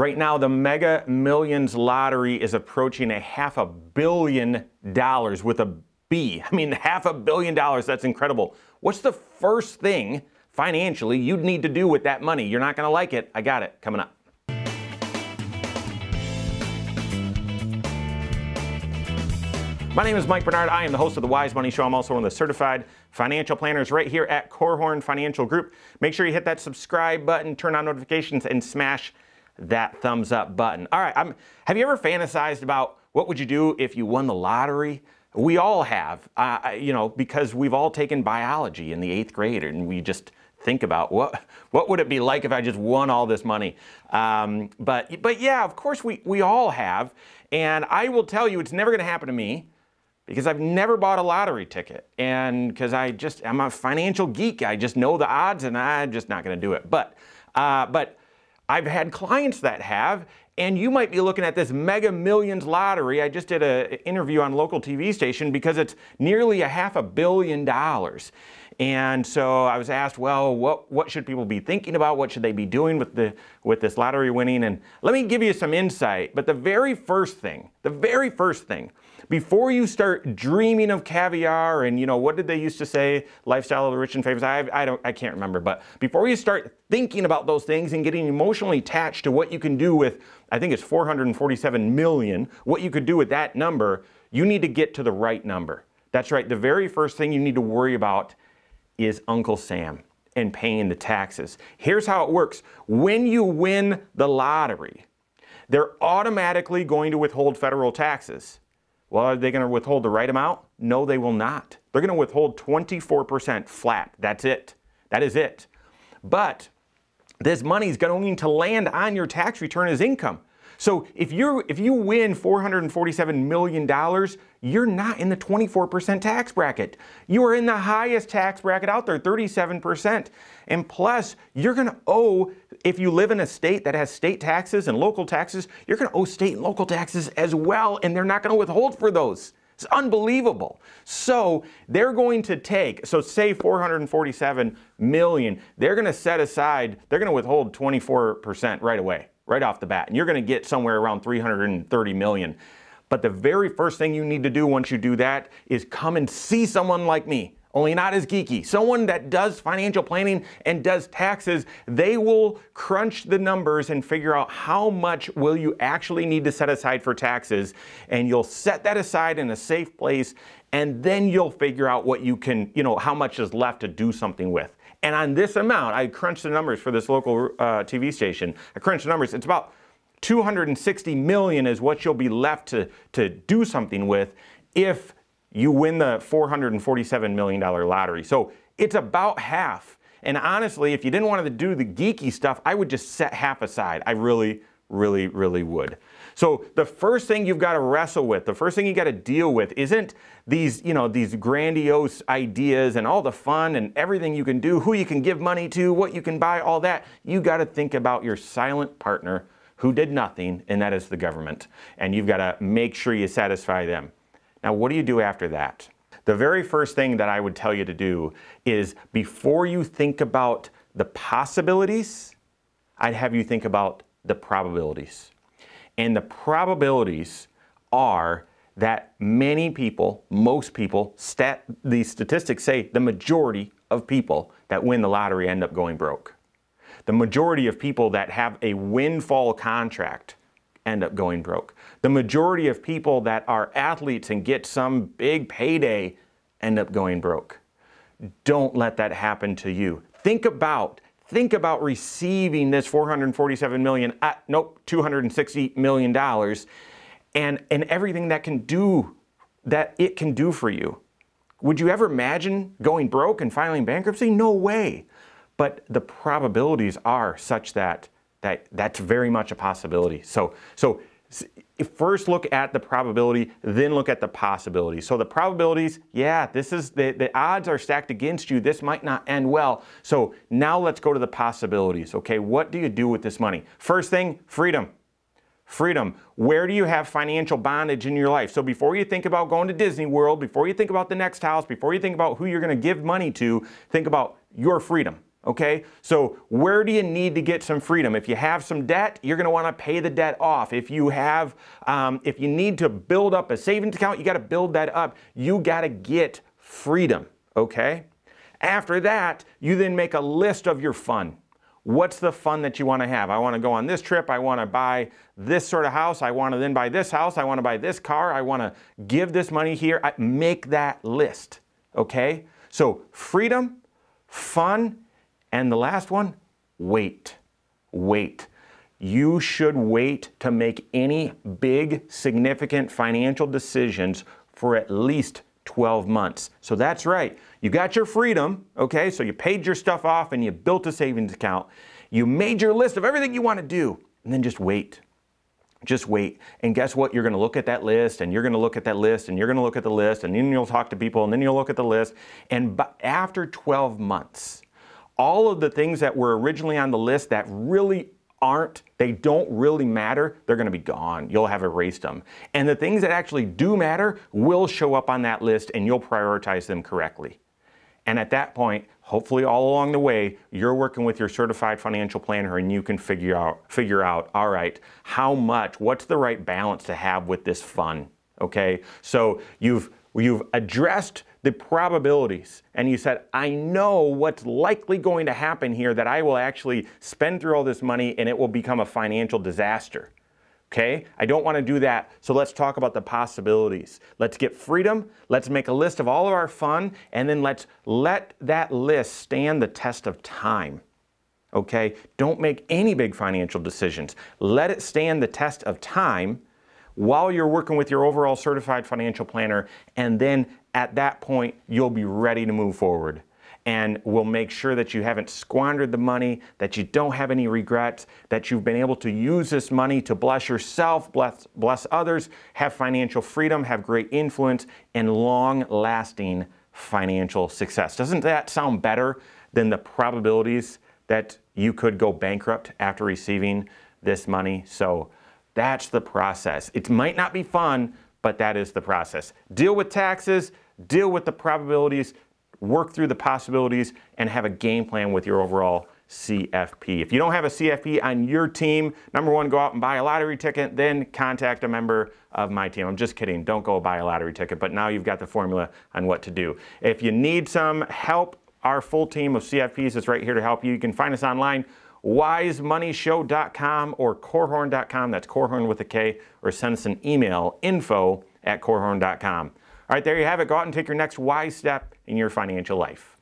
Right now, the Mega Millions lottery is approaching a half a billion dollars with a B. I mean, half a billion dollars, that's incredible. What's the first thing financially you'd need to do with that money? You're not going to like it. I got it coming up. My name is Mike Bernard. I am the host of the Wise Money Show. I'm also one of the certified financial planners right here at Corehorn Financial Group. Make sure you hit that subscribe button, turn on notifications, and smash that thumbs up button. All right, I'm, have you ever fantasized about what would you do if you won the lottery? We all have, uh, you know, because we've all taken biology in the eighth grade, and we just think about what what would it be like if I just won all this money. Um, but but yeah, of course we we all have, and I will tell you, it's never going to happen to me because I've never bought a lottery ticket, and because I just I'm a financial geek, I just know the odds, and I'm just not going to do it. But uh, but I've had clients that have, and you might be looking at this mega millions lottery. I just did an interview on local TV station because it's nearly a half a billion dollars. And so I was asked, well, what, what should people be thinking about? What should they be doing with, the, with this lottery winning? And let me give you some insight. But the very first thing, the very first thing, before you start dreaming of caviar and, you know, what did they used to say? Lifestyle of the rich and famous. I, I, don't, I can't remember. But before you start thinking about those things and getting emotionally attached to what you can do with, I think it's 447 million, what you could do with that number, you need to get to the right number. That's right. The very first thing you need to worry about is Uncle Sam and paying the taxes. Here's how it works when you win the lottery, they're automatically going to withhold federal taxes. Well, are they going to withhold the right amount? No, they will not. They're going to withhold 24% flat. That's it. That is it. But this money is going to land on your tax return as income. So if you if you win 447 million dollars, you're not in the 24% tax bracket. You are in the highest tax bracket out there, 37%. And plus, you're going to owe if you live in a state that has state taxes and local taxes, you're going to owe state and local taxes as well, and they're not going to withhold for those. It's unbelievable. So they're going to take, so say 447 million, they're going to set aside, they're going to withhold 24% right away right off the bat. And you're going to get somewhere around 330 million. But the very first thing you need to do once you do that is come and see someone like me, only not as geeky. Someone that does financial planning and does taxes, they will crunch the numbers and figure out how much will you actually need to set aside for taxes and you'll set that aside in a safe place and then you'll figure out what you can, you know, how much is left to do something with. And on this amount, I crunched the numbers for this local uh, TV station. I crunched the numbers. It's about 260 million is what you'll be left to, to do something with if you win the $447 million lottery. So it's about half. And honestly, if you didn't want to do the geeky stuff, I would just set half aside. I really, really, really would. So the first thing you've got to wrestle with, the first thing you got to deal with isn't these, you know, these grandiose ideas and all the fun and everything you can do, who you can give money to, what you can buy, all that. You got to think about your silent partner who did nothing, and that is the government. And you've got to make sure you satisfy them. Now, what do you do after that? The very first thing that I would tell you to do is before you think about the possibilities, I'd have you think about the probabilities. And the probabilities are that many people, most people, stat, the statistics say the majority of people that win the lottery end up going broke. The majority of people that have a windfall contract end up going broke. The majority of people that are athletes and get some big payday end up going broke. Don't let that happen to you. Think about think about receiving this 447 million, uh, nope, 260 million dollars and and everything that can do that it can do for you. Would you ever imagine going broke and filing bankruptcy? No way. But the probabilities are such that that that's very much a possibility. So so first look at the probability, then look at the possibility. So the probabilities, yeah, this is the, the odds are stacked against you. This might not end well. So now let's go to the possibilities. Okay, what do you do with this money? First thing, freedom. Freedom. Where do you have financial bondage in your life? So before you think about going to Disney World, before you think about the next house, before you think about who you're going to give money to, think about your freedom. Okay, so where do you need to get some freedom? If you have some debt, you're going to want to pay the debt off. If you have, um, if you need to build up a savings account, you got to build that up. You got to get freedom. Okay. After that, you then make a list of your fun. What's the fun that you want to have? I want to go on this trip. I want to buy this sort of house. I want to then buy this house. I want to buy this car. I want to give this money here. I make that list. Okay. So freedom, fun and the last one, wait. Wait. You should wait to make any big, significant financial decisions for at least 12 months. So that's right. You got your freedom, okay? So you paid your stuff off and you built a savings account. You made your list of everything you want to do, and then just wait. Just wait. And guess what? You're going to look at that list, and you're going to look at that list, and you're going to look at the list, and then you'll talk to people, and then you'll look at the list. And after 12 months, all of the things that were originally on the list that really aren't, they don't really matter, they're going to be gone. You'll have erased them. And the things that actually do matter will show up on that list and you'll prioritize them correctly. And at that point, hopefully all along the way, you're working with your certified financial planner and you can figure out figure out, all right, how much, what's the right balance to have with this fund, okay? So you've you've addressed the probabilities and you said, I know what's likely going to happen here that I will actually spend through all this money and it will become a financial disaster. Okay, I don't want to do that. So let's talk about the possibilities. Let's get freedom. Let's make a list of all of our fun and then let's let that list stand the test of time. Okay, don't make any big financial decisions. Let it stand the test of time while you're working with your overall certified financial planner. And then at that point, you'll be ready to move forward. And we'll make sure that you haven't squandered the money, that you don't have any regrets, that you've been able to use this money to bless yourself, bless, bless others, have financial freedom, have great influence, and long lasting financial success. Doesn't that sound better than the probabilities that you could go bankrupt after receiving this money? So, that's the process. It might not be fun, but that is the process. Deal with taxes, deal with the probabilities, work through the possibilities, and have a game plan with your overall CFP. If you don't have a CFP on your team, number one, go out and buy a lottery ticket, then contact a member of my team. I'm just kidding, don't go buy a lottery ticket, but now you've got the formula on what to do. If you need some help, our full team of CFPs is right here to help you. You can find us online wisemoneyshow.com or corehorn.com. That's corehorn with a K, or send us an email, info at corehorn.com. All right, there you have it. Go out and take your next wise step in your financial life.